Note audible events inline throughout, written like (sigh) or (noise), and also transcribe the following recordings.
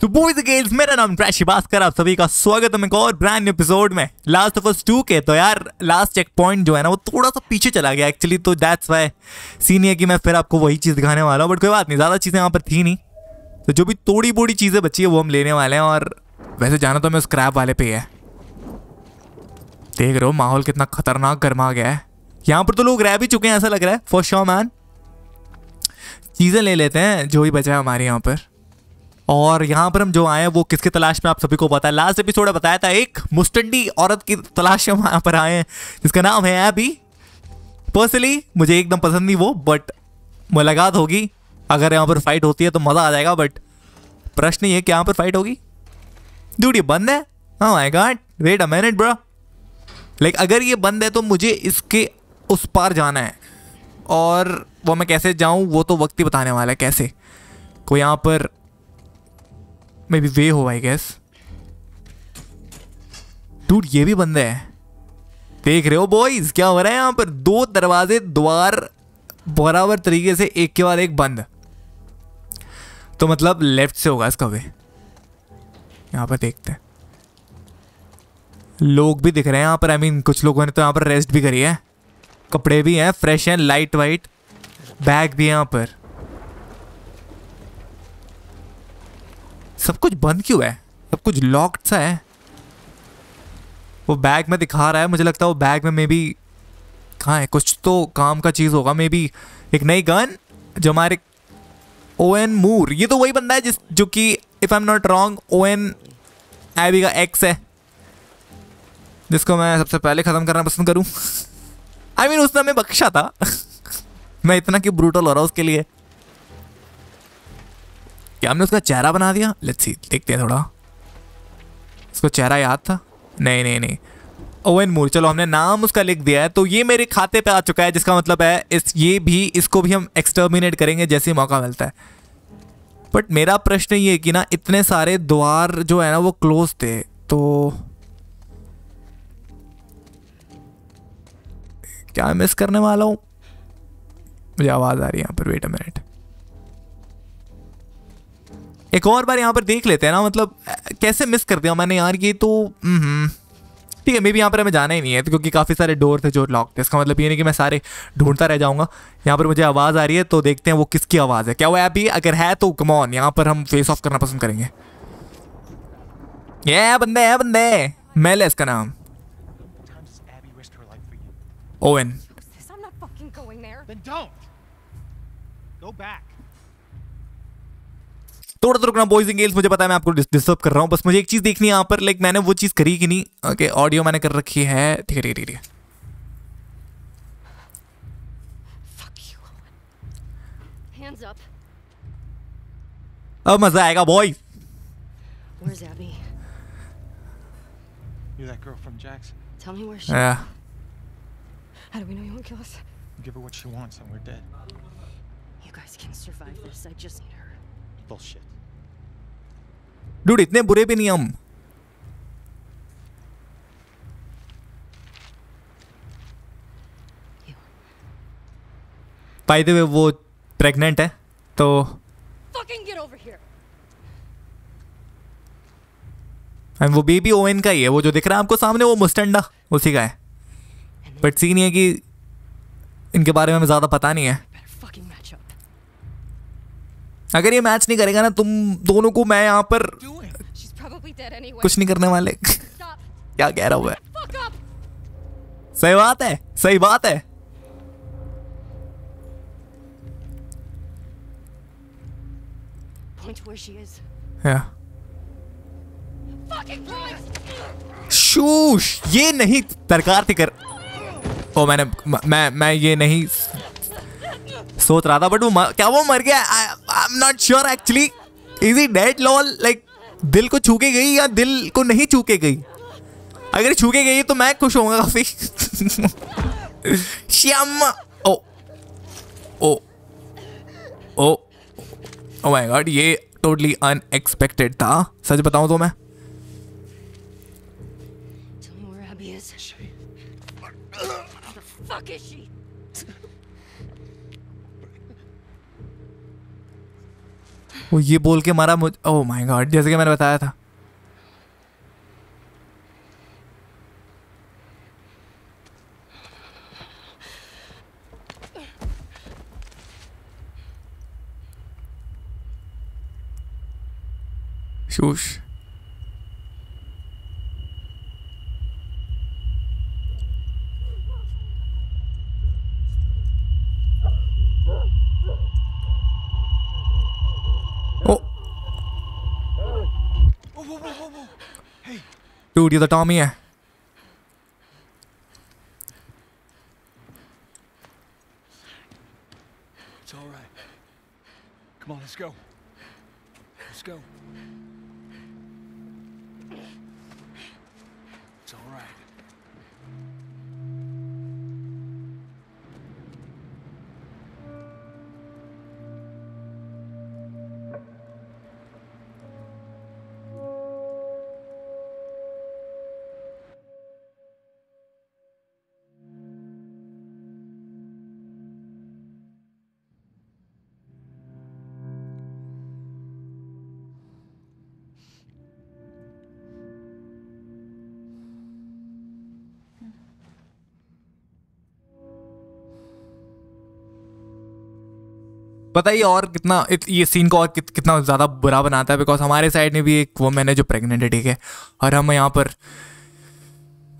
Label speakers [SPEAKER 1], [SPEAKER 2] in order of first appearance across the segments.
[SPEAKER 1] तो the girls मेरा नाम प्राची भास्कर आप सभी का स्वागत है एक और ब्रांड न्यू एपिसोड में लास्ट ऑफ अस टू के तो यार लास्ट चेक पॉइंट जो है ना वो थोड़ा सा पीछे चला गया एक्चुअली तो दैट्स वाई सीन है कि मैं फिर आपको वही चीज़ दिखाने वाला हूँ बट कोई बात नहीं ज़्यादा चीज़ें यहाँ पर थी नहीं तो जो भी थोड़ी बोड़ी चीज़ें बची है वो हम लेने वाले हैं और वैसे जाना तो मैं स्क्रैप वाले पे है देख रहे हो माहौल कितना खतरनाक गर्मा गया है यहाँ पर तो लोग रह भी चुके हैं ऐसा लग रहा है फॉर श्योर मैन चीज़ें ले लेते हैं जो ही बचा है हमारे यहाँ पर और यहाँ पर हम जो आए हैं वो किसकी तलाश में आप सभी को पता है लास्ट एपिसोड में बताया था एक मुस्टंडी औरत की तलाश में हम यहाँ पर आए हैं जिसका नाम है अभी पर्सनली मुझे एकदम पसंद नहीं वो बट मुलाकात होगी अगर यहाँ पर फाइट होती है तो मज़ा आ जाएगा बट प्रश्न ये कि यहाँ पर फाइट होगी दूड ये बंद है हाँ I god wait a minute bro like अगर ये बंद है तो मुझे इसके उस पार जाना है और वो मैं कैसे जाऊँ वो तो वक्त ही बताने वाला है कैसे कोई यहाँ पर मे बी वे हो आई गेस टूट ये भी बंदे हैं देख रहे हो बॉयज क्या हो रहा है यहाँ पर दो दरवाजे द्वार बराबर तरीके से एक के बाद एक बंद तो मतलब लेफ्ट से होगा इसका वे यहाँ पर देखते हैं लोग भी दिख रहे हैं यहाँ पर आई I मीन mean, कुछ लोगों ने तो यहाँ पर रेस्ट भी करी है कपड़े भी हैं फ्रेश हैं लाइट वाइट बैग भी है यहाँ पर सब कुछ बंद क्यों है सब कुछ लॉक्ड सा है वो बैग में दिखा रहा है मुझे लगता है वो बैग में मे बी कहाँ है कुछ तो काम का चीज़ होगा मे बी एक नई गन जो हमारे ओ एन मूर ये तो वही बंदा है जिस जो कि if I am not wrong Owen Abby का एक्स है जिसको मैं सबसे पहले ख़त्म करना पसंद करूँ आई मीन उसने हमें बख्शा था (laughs) मैं इतना क्यों ब्रूटल हो रहा हूँ उसके लिए क्या हमने उसका चेहरा बना दिया लेट्स सी देखते हैं थोड़ा उसको चेहरा याद था नहीं नहीं नहीं ओवन मूर चलो हमने नाम उसका लिख दिया है तो ये मेरे खाते पे आ चुका है जिसका मतलब है इस ये भी इसको भी हम एक्सटर्मिनेट करेंगे जैसे ही मौका मिलता है बट मेरा प्रश्न ये है कि ना इतने सारे द्वार जो है ना वो क्लोज थे तो क्या मिस करने वाला हूँ मुझे आवाज़ आ रही है यहाँ पर वेट अ मिनट एक और बार यहाँ पर देख लेते हैं ना मतलब कैसे मिस कर दिया मैंने यार ये तो हम्म, ठीक है मे भी यहाँ पर हमें जाना ही नहीं है तो क्योंकि काफ़ी सारे डोर थे जो लॉक थे इसका मतलब ये नहीं कि मैं सारे ढूंढता रह जाऊँगा यहाँ पर मुझे आवाज़ आ रही है तो देखते हैं वो किसकी आवाज़ है क्या वो ऐप ही अगर है तो कमॉन यहाँ पर हम फेस ऑफ करना पसंद करेंगे ये बंदे है बंदे मेल है इसका नाम ओवन Go back. थोड़ा तो रुकना बॉयज एंड गर्ल्स मुझे पता है मैं आपको डिस्टर्ब कर रहा हूँ बस मुझे एक चीज़ देखनी है यहाँ पर लाइक मैंने वो चीज़ करी कि नहीं ओके ऑडियो मैंने कर रखी है ठीक है ठीक है ठीक है अब मजा आएगा boy Where's Abby? You're that girl from Jackson. Tell me where she. Yeah. How do we know you won't kill us? Give her what she wants, and we're dead. You guys can survive this. I just need her. Bullshit. Dude इतने बुरे भी नहीं हम bye the वे वो pregnant है तो and वो baby oven का ही है वो जो दिख रहा है आपको सामने वो मुस्टंडा उसी का है बट सीन ये कि इनके बारे में ज़्यादा पता नहीं है अगर ये मैच नहीं करेगा ना तुम दोनों को मैं यहाँ पर कुछ नहीं करने वाले क्या कह रहा हूं मैं सही बात है सही बात है शूश ये नहीं दरकार थी कर ओ मैंने मैं मैं ये नहीं सोच रहा था बट वो क्या वो मर गया I am not sure actually is he dead lol like दिल को छू के गई या दिल को नहीं छूके गई अगर छूके गई तो मैं खुश होऊंगा काफी (laughs) Shyam oh oh oh oh my god ये टोटली अनएक्सपेक्टेड था सच बताऊं तो मैं वो ये बोल के मारा मुझ ओ माय गॉड जैसे कि मैंने बताया था शूश स्टूडियो दा टॉमी है पता ही और कितना ये सीन को और कित, कितना ज़्यादा बुरा बनाता है बिकॉज हमारे साइड में भी एक वुमेन है जो प्रेगनेंट है ठीक है और हम यहाँ पर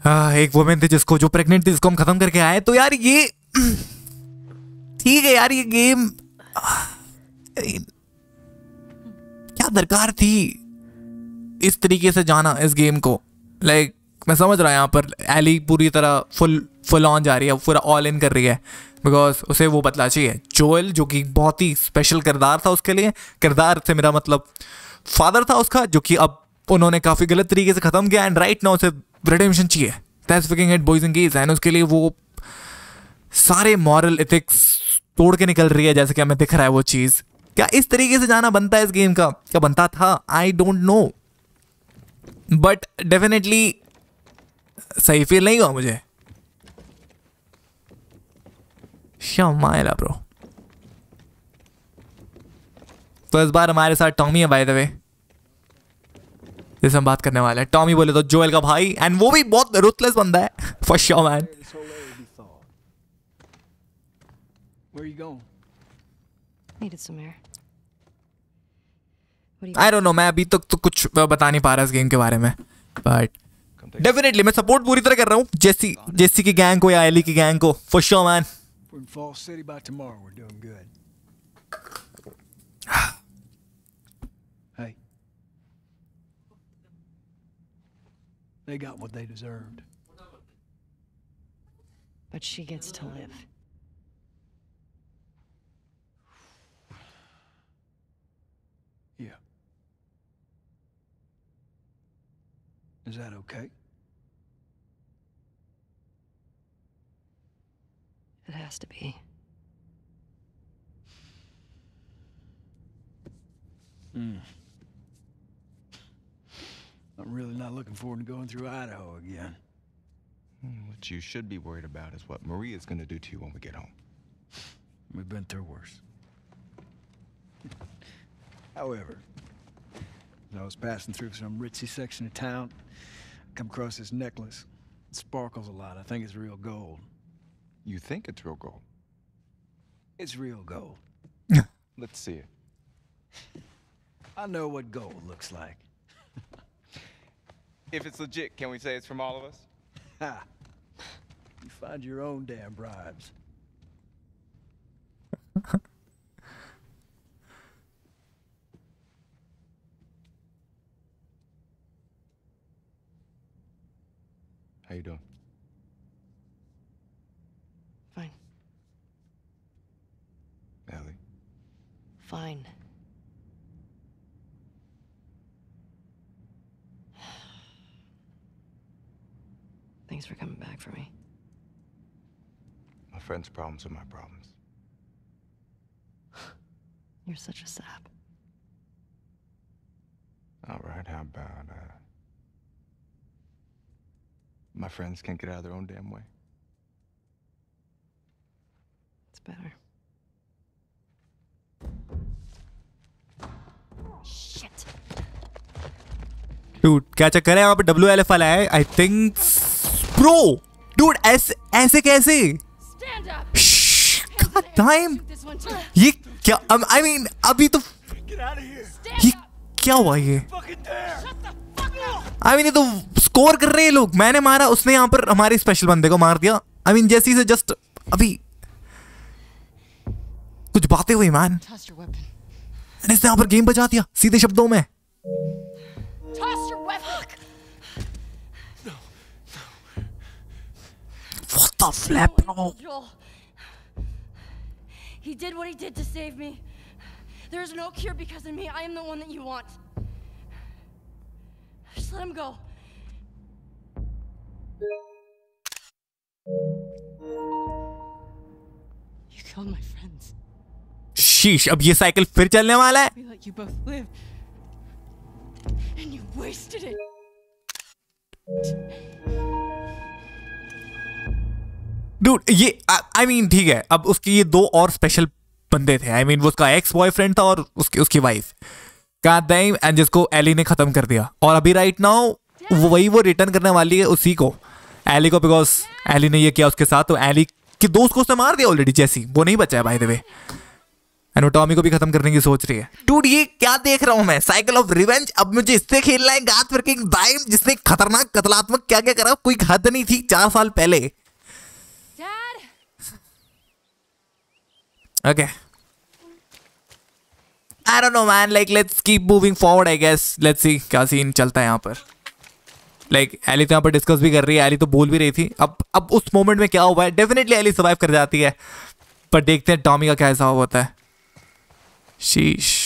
[SPEAKER 1] आ, एक वुमेन थी जिसको जो प्रेगनेंट थी जिसको हम ख़त्म करके आए तो यार ये ठीक है यार ये गेम क्या दरकार थी इस तरीके से जाना इस गेम को लाइक मैं समझ रहा है यहाँ पर एली पूरी तरह फुल फुल ऑन जा रही है पूरा ऑल इन कर रही है बिकॉज उसे वो बदला चाहिए जोएल जो कि बहुत ही स्पेशल किरदार था उसके लिए किरदार से मेरा मतलब फादर था उसका जो कि अब उन्होंने काफ़ी गलत तरीके से ख़त्म किया एंड राइट ना उसे रिडेम्पशन चाहिए that's wicking at boys and and उसके लिए वो सारे मॉरल इथिक्स तोड़ के निकल रही है जैसे कि हमें दिख रहा है वो चीज़ क्या इस तरीके से जाना बनता है इस गेम का क्या बनता था I don't know but definitely सही फील नहीं हुआ मुझे शमायला ब्रो तो इस बार हमारे साथ टॉमी है बाय द वे जिससे हम बात करने वाले हैं टॉमी बोले तो जोएल का भाई एंड वो भी बहुत रुतलेस बंदा है for sure man Where are you going? Needed some air. I don't know मैं अभी तक तो, तो कुछ बता नहीं पा रहा इस गेम के बारे में बट डेफिनेटली मैं सपोर्ट पूरी तरह कर रहा हूँ जेसी जेसी की गैंग को या एली की गैंग को for sure man They got what they deserved. But she gets to live. Is that okay? It has to be. Hmm. I'm really not looking forward to going through Idaho again. Hmm, what you should be worried about is what Maria's gonna do to you when we get home. We've been through worse. (laughs) However, I was passing through some ritzy section of town. Come across this necklace. It sparkles a lot. I think it's real gold. You think it's real gold? It's real gold. (laughs) Let's see it. I know what gold looks like. if it's legit, can we say it's from all of us? Ha! You find your own damn bribes. (laughs) How you doing? Fine. Allie? Fine. Thanks for coming back for me. My friend's problems are my problems. You're such a sap. All right, how about, uh... My friends can't get out of their own damn way. It's better. Dude, क्या चक्कर है यहाँ पे W L F वाला है I think pro dude ऐसे ऐसे कैसे टाइम ये क्या I um, I mean mean, अभी तो ये क्या हुआ ये आई मीन ये तो स्कोर कर रहे हैं लोग मैंने मारा उसने यहाँ पर हमारे स्पेशल बंदे को मार दिया आई मीन जैसी से जस्ट अभी कुछ बातें हुई मैन मैंने इसने यहां पर गेम बजा दिया सीधे शब्दों में He did what he did to save me. There is no cure because of me. I am the one that you want. let him go. You killed my friends. Sheesh, अब ये cycle फिर चलने वाला है you both live, and you wasted it. Dude, ये I mean ठीक है अब उसके ये दो और स्पेशल बंदे थे आई I मीन mean, वो उसका एक्स बॉयफ्रेंड था और उसकी उसकी वाइफ एंड जिसको एली ने ख़त्म कर दिया और अभी राइट नाउ वही वो रिटर्न करने वाली है उसी को एली को बिकॉज एली ने ये किया उसके साथ तो एली के दोस्त को उसने मार दिया ऑलरेडी जैसी वो नहीं बचा है भाई देवे एंड वो टॉमी को भी खत्म करने की सोच रही है टूट ये क्या देख रहा हूं मैं साइकिल ऑफ रिवेंज अब मुझे इससे खेलना है गात वर्किंग दाइम जिसने खतरनाक कतलात्मक क्या क्या करा कोई हद नहीं थी चार साल पहले okay okay. I don't know man like let's keep moving forward I guess let's see क्या सीन चलता है यहाँ पर लाइक like, एली तो यहाँ पर डिस्कस भी कर रही है एली तो बोल भी रही थी अब अब उस मोमेंट में क्या हुआ है डेफिनेटली एली सर्वाइव कर जाती है पर देखते हैं टॉमी का क्या हिसाब होता है शीश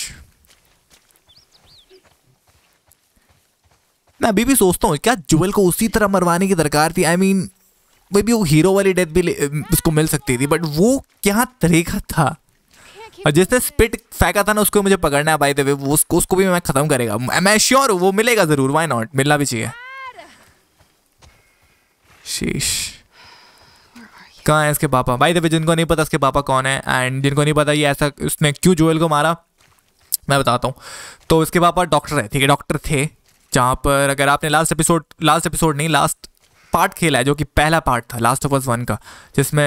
[SPEAKER 1] मैं अभी भी सोचता हूँ क्या जुवेल को उसी तरह मरवाने की दरकार थी I I mean mean, maybe वो हीरो वाली डेथ भी उसको मिल सकती थी बट वो क्या तरीका था और जिसने स्पिट फेंका था ना उसको मुझे पकड़ना है भाई वे उसको उसको भी मैं खत्म करेगा मैं श्योर वो मिलेगा जरूर वाई नॉट मिलना भी चाहिए शीश कहाँ है इसके पापा भाई देवे जिनको नहीं पता इसके पापा कौन है एंड जिनको नहीं पता ये ऐसा उसने क्यों जोएल को मारा मैं बताता हूँ तो इसके पापा डॉक्टर है ठीक है डॉक्टर थे जहाँ पर अगर आपने लास्ट एपिसोड लास्ट एपिसोड नहीं लास्ट पार्ट खेला है जो कि पहला पार्ट था लास्ट ऑफ अस वन का जिसमें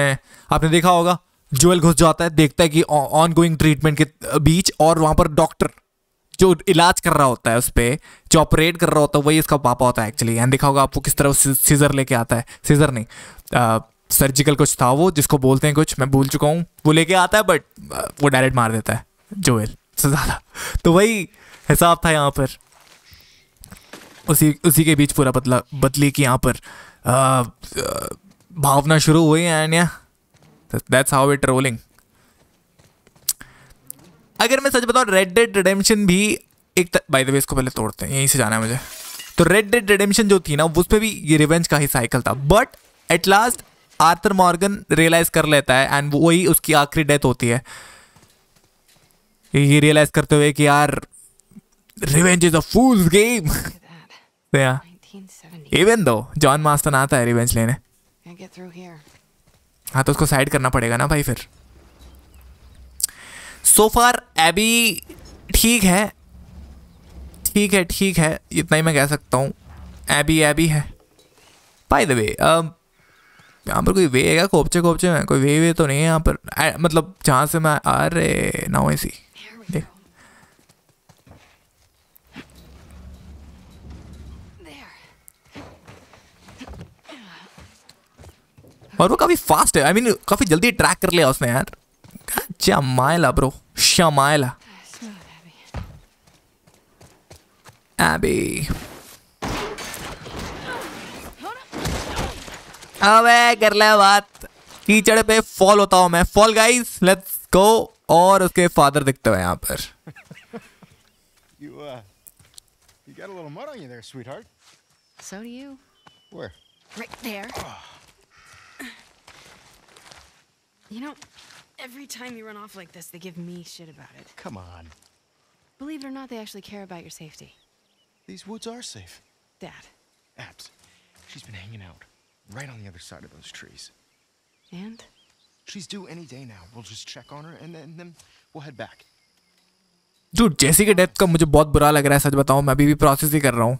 [SPEAKER 1] आपने देखा होगा जोएल घुस जाता है देखता है कि ऑन गोइंग ट्रीटमेंट के बीच और वहाँ पर डॉक्टर जो इलाज कर रहा होता है उस पर जो ऑपरेट कर रहा होता है वही इसका पापा होता है एक्चुअली एंड दिखा होगा आपको किस तरह सीजर लेके आता है सीजर नहीं सर्जिकल कुछ था वो जिसको बोलते हैं कुछ मैं भूल चुका हूँ वो लेके आता है बट वो डायरेक्ट मार देता है जोएल से ज़्यादा तो वही हिसाब था यहाँ पर उसी उसी के बीच पूरा बदला बदली कि यहाँ पर आ, आ, भावना शुरू हुई एंड या दैट्स हाउ इट रोलिंग अगर मैं सच बताऊँ रेड डेड रिडेम्पशन भी एक बाय द वे इसको पहले तोड़ते हैं यहीं से जाना है मुझे तो रेड डेड रिडेम्पशन जो थी ना उस पर भी ये रिवेंज का ही साइकिल था but at last Arthur Morgan realise कर लेता है एंड वही उसकी आखिरी डेथ होती है ये रियलाइज करते हुए कि यार revenge is a fool's game even though John Marston आता है रिवेंज लेने हाँ तो उसको साइड करना पड़ेगा ना भाई फिर सो फार एबी ठीक है ठीक है ठीक है इतना ही मैं कह सकता हूँ एबी एबी है बाय द वे यहाँ पर कोई वे है क्या कोपचे कोपचे में कोई वे वे तो नहीं है यहाँ पर आ, मतलब जहाँ से मैं अरे ना वैसी और वो काफ़ी फास्ट है आई I मीन mean, काफ़ी जल्दी ट्रैक कर लिया उसने यार मायला ब्रो शमायला अबे अबे कर ले बात कीचड़ पे फॉल होता हूं मैं फॉल गाइस लेट्स गो और उसके फादर दिखते हैं यहां पर you uh, you got a little mud on you there, sweetheart. So do you. Where? Right there. Ah. You know, every time you run off like this, they give me shit about it. Come on. Believe it or not, they actually care about your safety. These woods are safe. Dad. Abs, she's been hanging out right on the other side of those trees. And? She's due any day now. We'll just check on her and then, then we'll head back. Dude, Jesse's death. Death का मुझे बहुत बुरा लग रहा है सच बताऊं मैं अभी भी प्रोसेस ही कर रहा हूं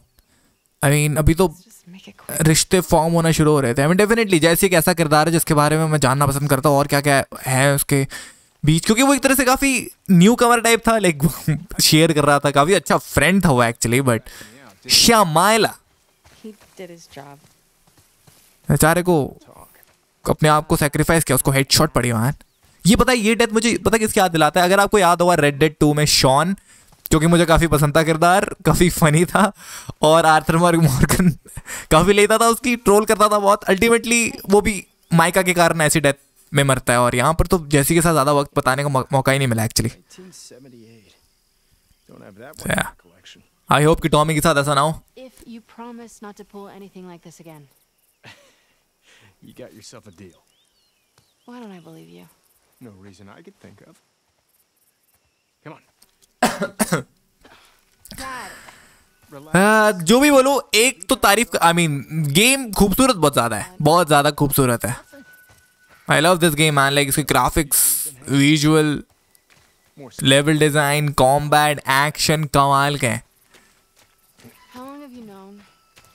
[SPEAKER 1] आई I मीन mean, अभी तो रिश्ते फॉर्म होना शुरू हो रहे थे आई मीन डेफिनेटली जैसे एक ऐसा किरदार है जिसके बारे में मैं जानना पसंद करता हूँ और क्या क्या है उसके बीच क्योंकि वो एक तरह से काफ़ी न्यू कवर टाइप था लाइक शेयर कर रहा था काफ़ी अच्छा फ्रेंड था वो एक्चुअली बट श्यामायला बेचारे को अपने आप को सेक्रीफाइस किया उसको हेडशॉट पड़ी वहाँ ये पता ये डेथ मुझे पता किसकी याद दिलाता है अगर आपको याद होगा रेड डेड टू में शॉन क्योंकि मुझे काफ़ी पसंद था किरदार काफ़ी फ़नी था और आर्थर मार्ग मॉर्गन काफ़ी लेता था उसकी ट्रोल करता था बहुत अल्टीमेटली वो भी माइका के कारण ऐसी डेथ में मरता है और यहाँ पर तो जैसी के साथ ज़्यादा वक्त बताने का मौका ही नहीं मिला एक्चुअली आई होप कि टॉमी के साथ ऐसा ना हो (laughs) You got yourself a deal. Why don't I believe you? No reason I could think of. Come on. आ, (coughs) हाँ, जो भी बोलो एक तो तारीफ आई मीन गेम खूबसूरत बहुत ज़्यादा है बहुत ज़्यादा खूबसूरत है I love this game I like इसके graphics visual level design combat action कमाल के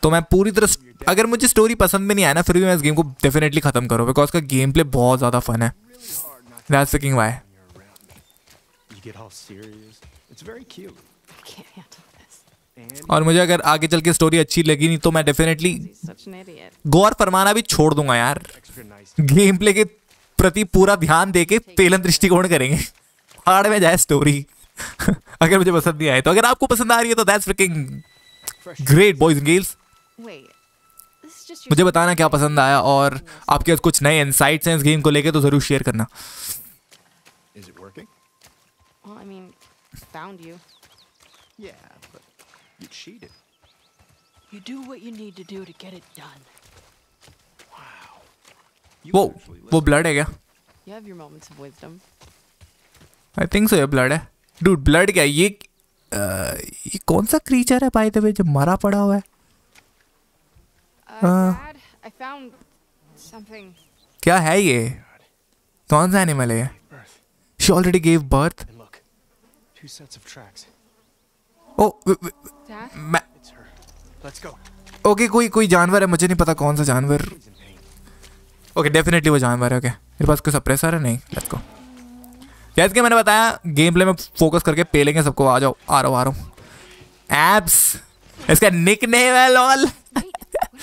[SPEAKER 1] तो मैं पूरी तरह अगर मुझे स्टोरी पसंद भी नहीं आया ना फिर भी मैं इस गेम को डेफिनेटली ख़त्म करूँ बिकॉज का गेम प्ले बहुत ज़्यादा फन है दैट्स किंग वाई और मुझे अगर आगे चल के स्टोरी अच्छी लगी नहीं तो मैं डेफिनेटली गौर फरमाना भी छोड़ दूंगा यार गेम प्ले के प्रति पूरा ध्यान दे के पेलन दृष्टिकोण करेंगे हार्ड में जाए स्टोरी (laughs) अगर मुझे पसंद नहीं आए तो अगर आपको पसंद आ रही है तो that's freaking great boys and girls मुझे बताना क्या पसंद आया और आपके पास कुछ नए इंसाइट्स हैं इस गेम को लेके तो ज़रूर शेयर करना found you. Yeah, but you cheated. You do what you need to do to get it done. Wow. You Whoa, वो blood है क्या? You have your moments of wisdom. I think so. yeah, blood है. Dude, blood क्या? ये आ, ये कौन सा creature है by the way जो mara पड़ा हुआ है? Uh, Dad, uh. I found something. क्या है ये? कौन सा एनिमल है ये? She already gave birth. Two sets of tracks. Oh, Dad? it's her. Let's go. Okay कोई कोई जानवर है मुझे नहीं पता कौन सा जानवर ओके डेफिनेटली वो जानवर है ओके मेरे पास कोई सप्रेसर है नहीं लेट्स गो जैसे कि मैंने बताया गेम प्ले में फोकस करके पेलेंगे सबको आ जाओ आ रहा आ रहा एप्स इसका निक नेम है लॉल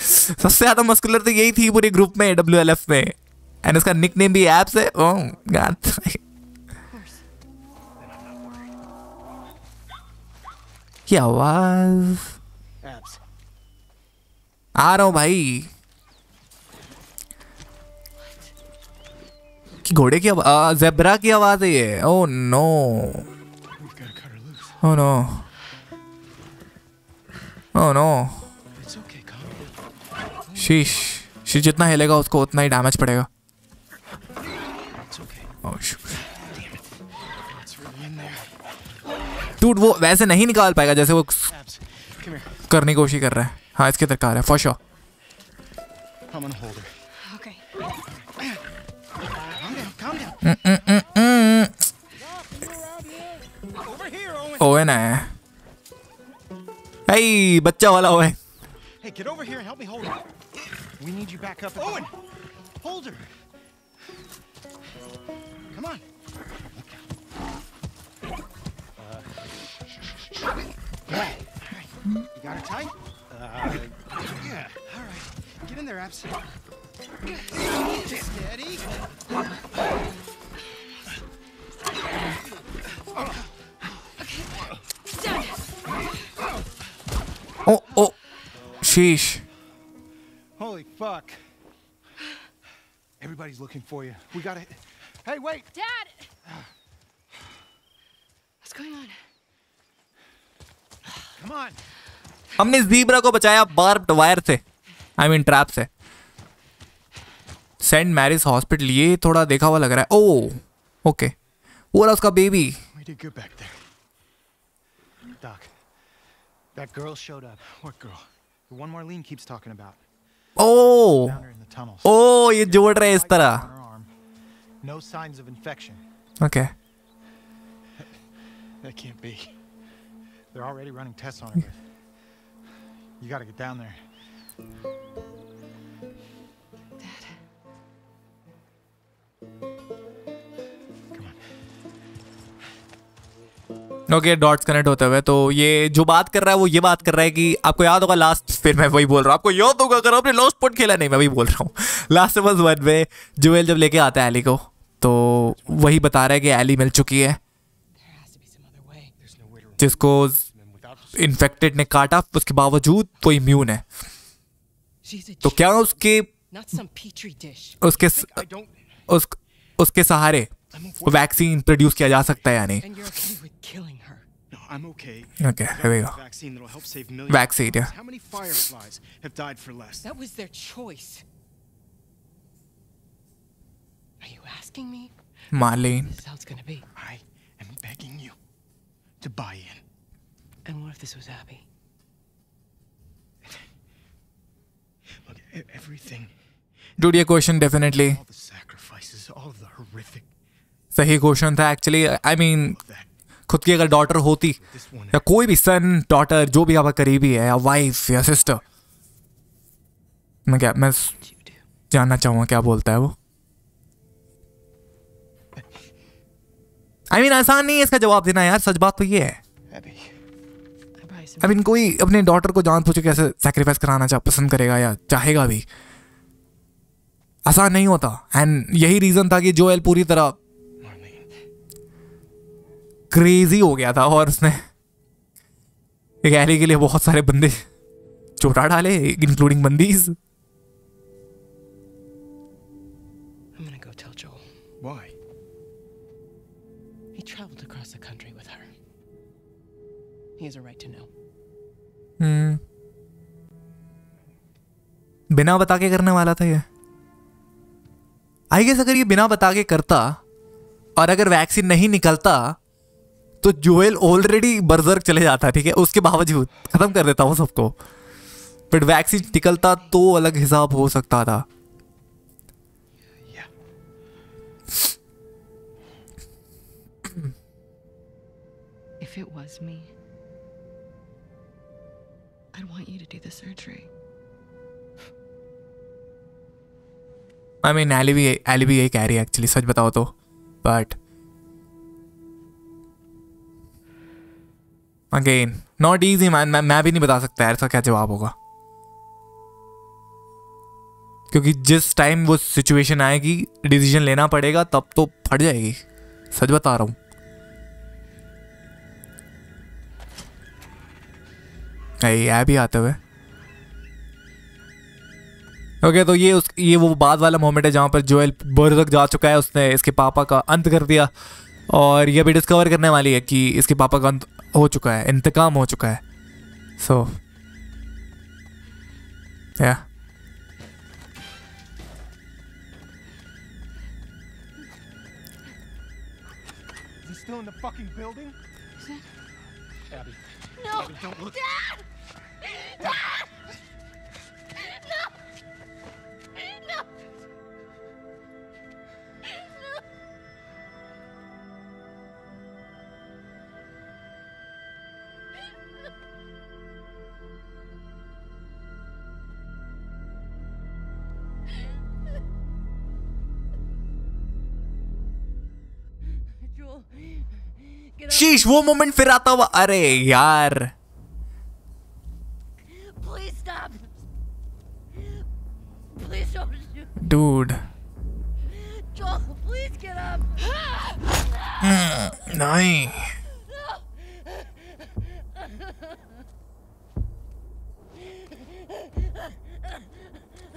[SPEAKER 1] सबसे ज़्यादा मस्कुलर तो यही थी पूरे ग्रुप में डब्ल्यू में एंड इसका निक भी एप्स है ओह oh, गॉड क्या आवाज आ रहा हूं भाई कि घोड़े की आवाज जेबरा की आवाज है ये oh no oh no oh no sheesh sheesh जितना हिलेगा उसको उतना ही डैमेज पड़ेगा ओ शुक्र oh, डूड वो वैसे नहीं निकाल पाएगा जैसे वो करने की कोशिश कर रहा है हाँ इसके दरकार है फॉर श्योर है hey, बच्चा वाला Owen Hey, get over here and help me hold her. We need you back up. Owen, hold her. Come on. Yeah. All right. You got her tight? Uh, yeah. All right. Get in there, Abs. Steady. Oh, oh. Sheesh. Holy fuck. Everybody's looking for you. We got it. Hey, wait! Dad! What's going on? हमने zebra को बचाया barbed wire से I mean trap से Saint Mary's Hospital ये थोड़ा देखा हुआ लग रहा है ओ ओके वो रहा उसका baby that girl showed up. What girl? The one Marlene keeps talking about. Oh. Oh, ये जोड़ रहे इस तरह. No signs of infection. Okay. That can't be. They're already running tests on it. you gotta get down there. Okay dots connect होते हुए तो ये जो बात कर रहा है वो ये बात कर रहा है कि आपको याद होगा लास्ट फिर मैं वही बोल रहा हूँ आपको याद होगा अगर आपने लास्ट पॉइंट खेला नहीं मैं वही बोल रहा हूँ लास्ट वन में जुएल जब लेके आता है एली को तो वही बता रहा है कि एली मिल चुकी है जिसको इन्फेक्टेड ने काटा उसके बावजूद वो इम्यून है तो क्या उसके उसके उस, उसके सहारे वैक्सीन प्रोड्यूस किया जा सकता है या नहीं Marlene to buy in. And what if this was Abby? Look, everything. Dude, ये question definitely. All the sacrifices, all the horrific. सही क्वेश्चन था actually. I mean, खुद की अगर डॉटर होती या कोई भी सन डॉटर जो भी आपका करीबी है या वाइफ या सिस्टर मैं क्या मैं जानना चाहूँगा क्या बोलता है वो आई मीन आसान नहीं है इसका जवाब देना यार सच बात तो ये है आई मीन कोई अपने डॉटर को जान पूछे कैसे सेक्रीफाइस कराना चाह पसंद करेगा या चाहेगा भी आसान नहीं होता एंड यही रीजन था कि जोएल पूरी तरह क्रेजी हो गया था और उसने एक एली के लिए बहुत सारे बंदे चोटा डाले इंक्लूडिंग बंदीज Why? He traveled across the country with her. He has a right to know. Hmm. बिना बता के करने वाला था ये आई गेस अगर ये बिना बता के करता और अगर वैक्सीन नहीं निकलता तो जुएल ऑलरेडी बर्जर चले जाता ठीक है उसके बावजूद ख़त्म कर देता वो सबको बट वैक्सीन निकलता तो अलग हिसाब हो सकता था if it was me, I'd want you to do the surgery. I mean, Ali भी Ali भी यही कह रही है एक्चुअली सच बताओ तो but again not easy man मैं मैं भी नहीं बता सकता यार क्या जवाब होगा क्योंकि जिस टाइम वो सिचुएशन आएगी डिसीजन लेना पड़ेगा तब तो फट जाएगी सच बता रहा हूँ नहीं आ भी आते हुए ओके okay, तो ये उस ये वो बाद वाला मोमेंट है जहाँ पर जोएल बोर तक जा चुका है उसने इसके पापा का अंत कर दिया और ये भी डिस्कवर करने वाली है कि इसके पापा का अंत हो चुका है इंतकाम हो चुका है सो so, yeah. in the fucking building? Is that... Abby. No. Abby, don't look. Dad! शीश वो मोमेंट फिर आता हुआ अरे यार डूड hmm, नहीं.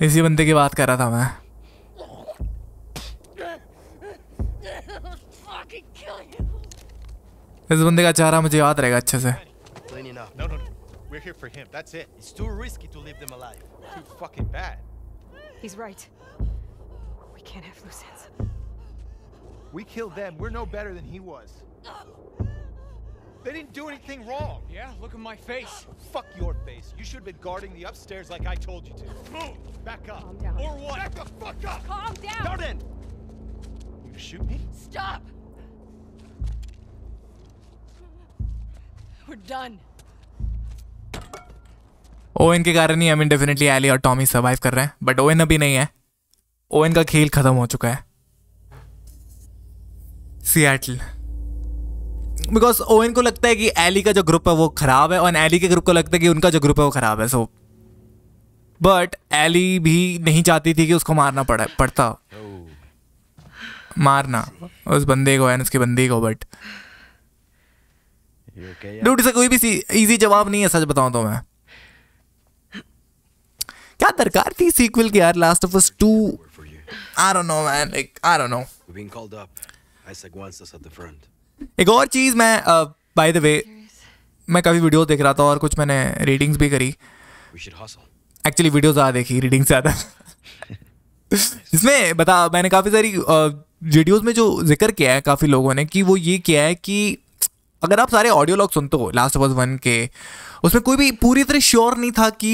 [SPEAKER 1] इसी बंदे की बात कर रहा था मैं इस बंदे का चेहरा मुझे याद रहेगा अच्छे से We're here for him. That's it. It's too risky to leave them alive. Too fucking bad. He's right. We can't have loose ends. We killed them. We're no better than he was. They didn't do anything wrong. Yeah, look at my face. Fuck your face. You should have been guarding the upstairs like I told you to. Move! Back up. Calm down. Or what? Back the fuck up! Calm down! Now then! You shoot me? Stop! Owen के कारण ही I definitely Ellie और Tommy survive कर रहे हैं but oven अभी नहीं है ओवन का खेल खत्म हो चुका है सियाटल बिकॉज ओवन को लगता है कि एली का जो ग्रुप है वो खराब है और एली के ग्रुप को लगता है कि उनका जो ग्रुप है वो खराब है सो बट एली भी नहीं चाहती थी कि उसको मारना पड़े पड़ता मारना उस बंदे को एंड उसकी बंदी को बट डूट से कोई भी इजी जवाब नहीं है सच बताऊं तो मैं क्या दरकार थी सीक्वल की यार last of us two I don't know man I don't know being called up Isaac wants us at the front एक और चीज मैं बाय द वे मैं कभी वीडियो देख रहा था और कुछ मैंने रीडिंग्स भी करी एक्चुअली वीडियो ज्यादा देखी रीडिंग्स ज्यादा इसमें बता मैंने काफ़ी सारी वीडियोस uh, में जो जिक्र किया है काफ़ी लोगों ने कि वो ये किया है कि अगर आप सारे ऑडियो लॉग सुनते हो लास्ट ऑफ वन के उसमें कोई भी पूरी तरह श्योर नहीं था कि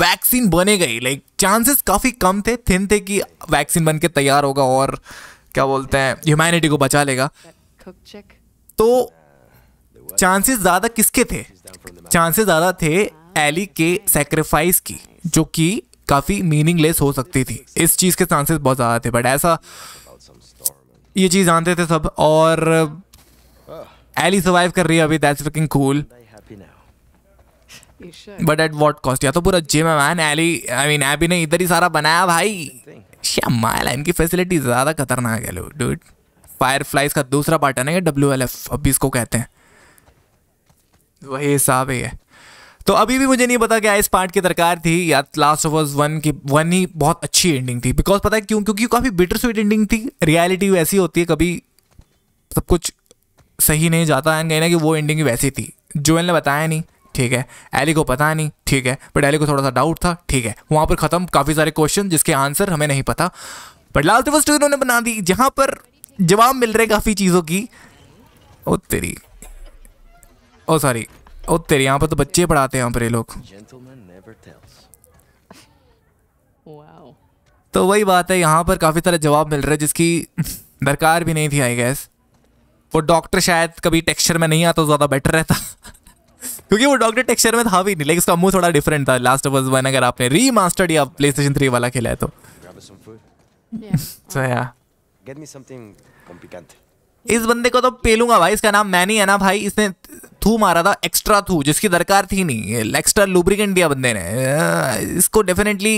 [SPEAKER 1] वैक्सीन बने गई लाइक चांसेस काफ़ी कम थे थिन थे कि वैक्सीन बन के तैयार होगा और क्या बोलते हैं ह्यूमैनिटी को बचा लेगा तो चांसेस ज़्यादा किसके थे चांसेस ज़्यादा थे एली के सेक्रीफाइस की जो कि काफ़ी मीनिंगलेस हो सकती थी इस चीज़ के चांसेस बहुत ज़्यादा थे बट ऐसा ये चीज़ जानते थे सब और एली सर्वाइव कर रही है अभी that's looking cool but at what cost या तो पूरा जिम है मैन एली आई मीन एबी ने इधर ही सारा बनाया भाई श्यामाल इनकी फैसिलिटी ज़्यादा खतरनाक है लोग डूड फायर फ्लाइज का दूसरा पार्ट है ना ये डब्ल्यू एल एफ अभी इसको कहते हैं वही हिसाब ही है तो अभी भी मुझे नहीं पता क्या इस पार्ट की दरकार थी या लास्ट ऑफ अस वन की वन ही बहुत अच्छी एंडिंग थी बिकॉज पता है क्यों क्योंकि काफ़ी बिटर स्वीट एंडिंग थी रियलिटी वैसी होती है कभी सब कुछ सही नहीं जाता एंड कहीं ना कि वो एंडिंग वैसी थी जोएल ने बताया नहीं ठीक है एली को पता नहीं ठीक है बट एली को थोड़ा सा डाउट था ठीक है वहाँ पर ख़त्म काफ़ी सारे क्वेश्चन जिसके आंसर हमें नहीं पता बट लास्ट ऑफ स्टोरी उन्होंने बना दी जहाँ पर जवाब मिल रहे काफ़ी चीज़ों की ओ तेरी ओ सॉरी ओ तेरी यहाँ पर तो बच्चे पढ़ाते हैं यहाँ पर ये लोग तो वही बात है यहाँ पर काफ़ी सारे जवाब मिल रहे जिसकी दरकार भी नहीं थी आई गैस वो डॉक्टर शायद कभी टेक्सचर में नहीं आता तो ज़्यादा बेटर रहता (laughs) क्योंकि वो डॉक्टर टेक्सचर में था भी नहीं लेकिन उसका मुंह थोड़ा डिफरेंट था लास्ट ऑफ वन अगर आपने रीमास्टर्ड या प्ले स्टेशन थ्री वाला खेला है तो इस बंदे को तो पेलूंगा भाई इसका नाम मैनी है ना भाई इसने थू मारा था एक्स्ट्रा थू जिसकी दरकार थी नहीं एक्स्ट्रा लुब्रिकेंट दिया बंदे ने इसको डेफिनेटली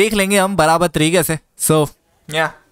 [SPEAKER 1] देख लेंगे हम बराबर तरीके से सो so, या yeah.